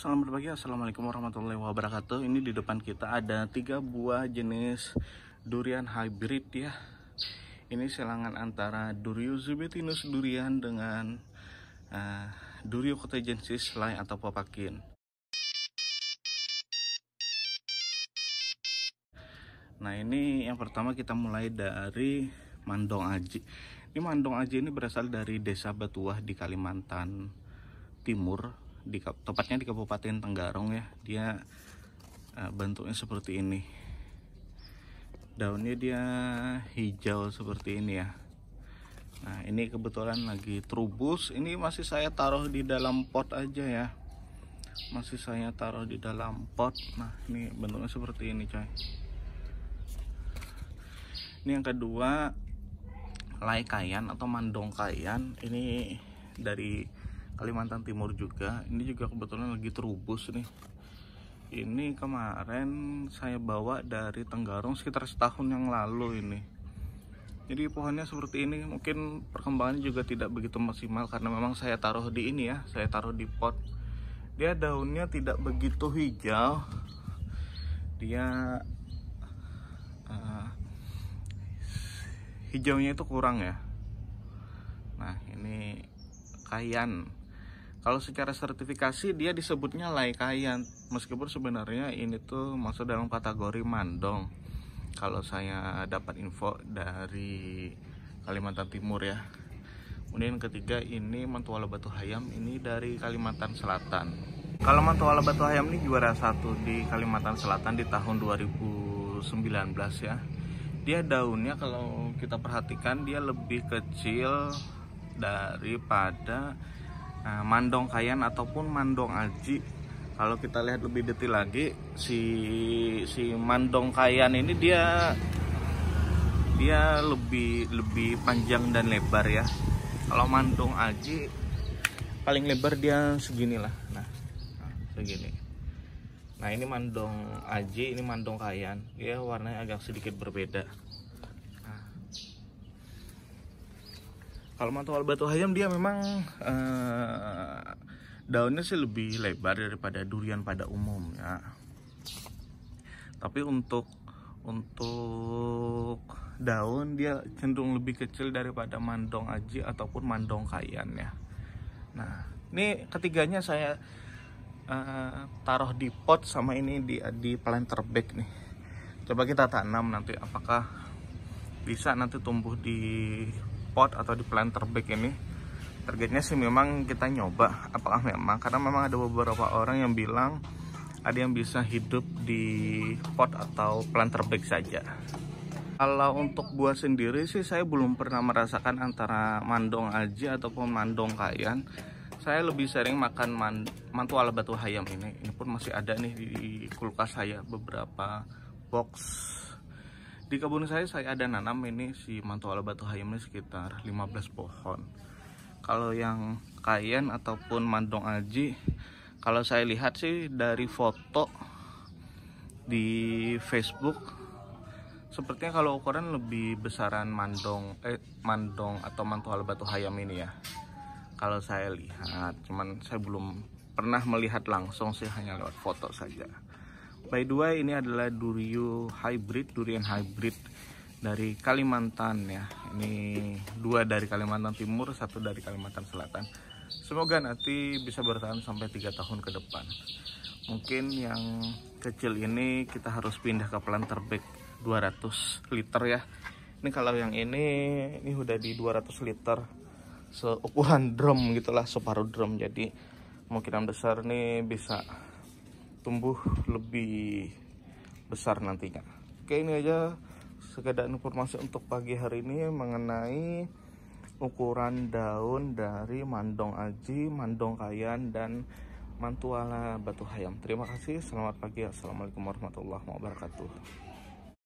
Salam berbagi, Assalamualaikum warahmatullahi wabarakatuh Ini di depan kita ada tiga buah jenis durian hybrid ya Ini silangan antara Durio zubetinus durian dengan uh, Durio cotegensis lain atau papakin Nah ini yang pertama kita mulai dari Mandong Aji Ini Mandong Aji ini berasal dari desa Batuah di Kalimantan Timur di tepatnya di Kabupaten Tenggarong ya dia uh, bentuknya seperti ini daunnya dia hijau seperti ini ya Nah ini kebetulan lagi trubus Ini masih saya taruh di dalam pot aja ya Masih saya taruh di dalam pot Nah ini bentuknya seperti ini coy Ini yang kedua Lai kayan atau mandong kayan Ini dari Kalimantan Timur juga ini juga kebetulan lagi terubus nih ini kemarin saya bawa dari Tenggarong sekitar setahun yang lalu ini jadi pohonnya seperti ini mungkin perkembangannya juga tidak begitu maksimal karena memang saya taruh di ini ya saya taruh di pot dia daunnya tidak begitu hijau dia uh, hijaunya itu kurang ya nah ini kayan kalau secara sertifikasi dia disebutnya laikayan, meskipun sebenarnya ini tuh masuk dalam kategori mandong. Kalau saya dapat info dari Kalimantan Timur ya. Kemudian yang ketiga ini mentuala Batu Hayam ini dari Kalimantan Selatan. Kalau mentuala Batu Hayam ini juara satu di Kalimantan Selatan di tahun 2019 ya. Dia daunnya kalau kita perhatikan dia lebih kecil daripada Nah, Mandong Kayan ataupun Mandong Aji. Kalau kita lihat lebih detail lagi, si si Mandong Kayan ini dia dia lebih lebih panjang dan lebar ya. Kalau Mandong Aji paling lebar dia seginilah. Nah, nah segini. Nah, ini Mandong Aji, ini Mandong Kayan. Dia warnanya agak sedikit berbeda. Kalau batu hayam dia memang uh, daunnya sih lebih lebar daripada durian pada umum ya. Tapi untuk untuk daun dia cenderung lebih kecil daripada mandong aji ataupun mandong kayan ya. Nah, ini ketiganya saya uh, taruh di pot sama ini di di planter bag nih. Coba kita tanam nanti apakah bisa nanti tumbuh di pot atau di planter bag ini targetnya sih memang kita nyoba apakah memang karena memang ada beberapa orang yang bilang ada yang bisa hidup di pot atau planter bag saja kalau untuk buah sendiri sih saya belum pernah merasakan antara mandong aja ataupun mandong kayan saya lebih sering makan man, mantu ala batu hayam ini ini pun masih ada nih di kulkas saya beberapa box di kebun saya saya ada nanam ini si mantuala batu hayam ini sekitar 15 pohon kalau yang kayen ataupun mandong aji kalau saya lihat sih dari foto di Facebook sepertinya kalau ukuran lebih besaran mandong eh mandong atau mantuala batu hayam ini ya kalau saya lihat cuman saya belum pernah melihat langsung sih hanya lewat foto saja By the way, ini adalah durio hybrid, durian hybrid dari Kalimantan ya. Ini dua dari Kalimantan Timur, satu dari Kalimantan Selatan. Semoga nanti bisa bertahan sampai 3 tahun ke depan. Mungkin yang kecil ini kita harus pindah ke planter bag 200 liter ya. Ini kalau yang ini ini udah di 200 liter seukuran drum gitulah separuh drum jadi kemungkinan besar nih bisa tumbuh lebih besar nantinya oke ini aja sekedar informasi untuk pagi hari ini mengenai ukuran daun dari mandong aji, mandong kayan, dan mantuala batu hayam. Terima kasih, selamat pagi, assalamualaikum warahmatullahi wabarakatuh.